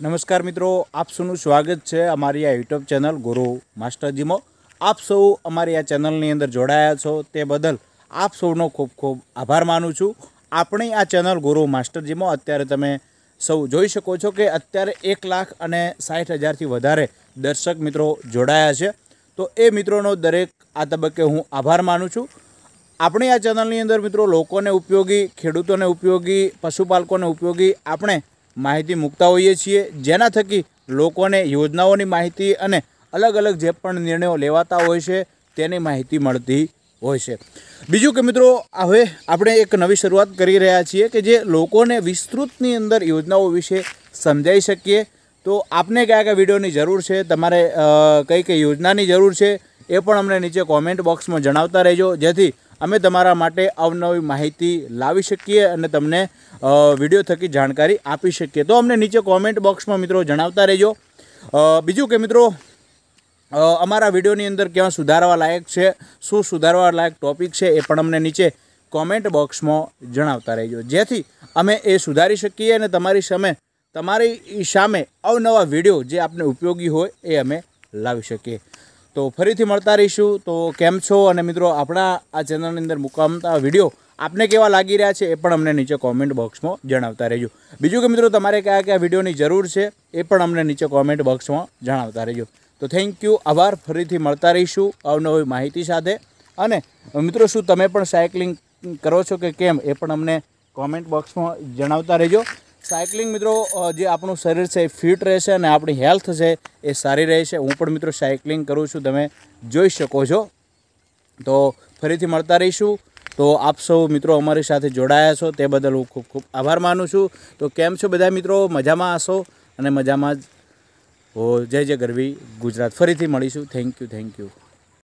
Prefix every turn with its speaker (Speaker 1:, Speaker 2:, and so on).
Speaker 1: નમસ્કાર મિત્રો આપ સૌનું સ્વાગત છે અમારી આ યુટ્યુબ ચેનલ ગુરુ માસ્ટરજીમાં આપ સૌ અમારી આ ચેનલની અંદર જોડાયા છો તે બદલ આપ સૌનો ખૂબ ખૂબ આભાર માનું છું આપણી આ ચેનલ ગુરુ માસ્ટરજીમાં અત્યારે તમે સૌ જોઈ શકો છો કે અત્યારે એક લાખ અને સાઠ હજારથી વધારે દર્શક મિત્રો જોડાયા છે તો એ મિત્રોનો દરેક આ તબક્કે હું આભાર માનું છું આપણી આ ચેનલની અંદર મિત્રો લોકોને ઉપયોગી ખેડૂતોને ઉપયોગી પશુપાલકોને ઉપયોગી આપણે માહિતી મૂકતા હોઈએ છીએ જેના થકી લોકોને યોજનાઓની માહિતી અને અલગ અલગ જે પણ નિર્ણયો લેવાતા હોય છે તેની માહિતી મળતી હોય છે બીજું કે મિત્રો હવે આપણે એક નવી શરૂઆત કરી રહ્યા છીએ કે જે લોકોને વિસ્તૃતની અંદર યોજનાઓ વિશે સમજાઈ શકીએ તો આપને કયા કયા વિડીયોની જરૂર છે તમારે કઈ કઈ યોજનાની જરૂર છે એ પણ અમને નીચે કોમેન્ટ બોક્સમાં જણાવતા રહેજો જેથી અમે તમારા માટે અવનવી માહિતી લાવી શકીએ અને તમને વિડીયો થકી જાણકારી આપી શકીએ તો અમને નીચે કોમેન્ટ બોક્સમાં મિત્રો જણાવતા રહેજો બીજું કે મિત્રો અમારા વિડીયોની અંદર ક્યાં સુધારવા લાયક છે શું સુધારવા લાયક ટોપિક છે એ પણ અમને નીચે કોમેન્ટ બોક્સમાં જણાવતા રહેજો જેથી અમે એ સુધારી શકીએ અને તમારી સામે તમારી સામે અવનવા વિડીયો જે આપને ઉપયોગી હોય એ અમે લાવી શકીએ તો ફરીથી મળતા રહીશું તો કેમ છો અને મિત્રો આપણા આ ચેનલની અંદર મુકામતા વિડીયો આપને કેવા લાગી રહ્યા છે એ પણ અમને નીચે કોમેન્ટ બોક્સમાં જણાવતા રહેજો બીજું કે મિત્રો તમારે કયા કયા વિડીયોની જરૂર છે એ પણ અમને નીચે કોમેન્ટ બોક્સમાં જણાવતા રહેજો તો થેન્ક યુ આભાર ફરીથી મળતા રહીશું અવનવી માહિતી સાથે અને મિત્રો શું તમે પણ સાયકલિંગ કરો છો કે કેમ એ પણ અમને કોમેન્ટ બોક્સમાં જણાવતા રહેજો સાયકલિંગ મિત્રો જે આપણું શરીર છે એ ફિટ રહેશે અને આપણી હેલ્થ છે એ સારી રહેશે હું પણ મિત્રો સાયકલિંગ કરું છું તમે જોઈ શકો છો તો ફરીથી મળતા રહીશું તો આપ સૌ મિત્રો અમારી સાથે જોડાયા છો તે બદલ હું ખૂબ ખૂબ આભાર માનું છું તો કેમ છો બધા મિત્રો મજામાં હશો અને મજામાં જ જય જય ગરવી ગુજરાત ફરીથી મળીશું થેન્ક યુ થેન્ક યુ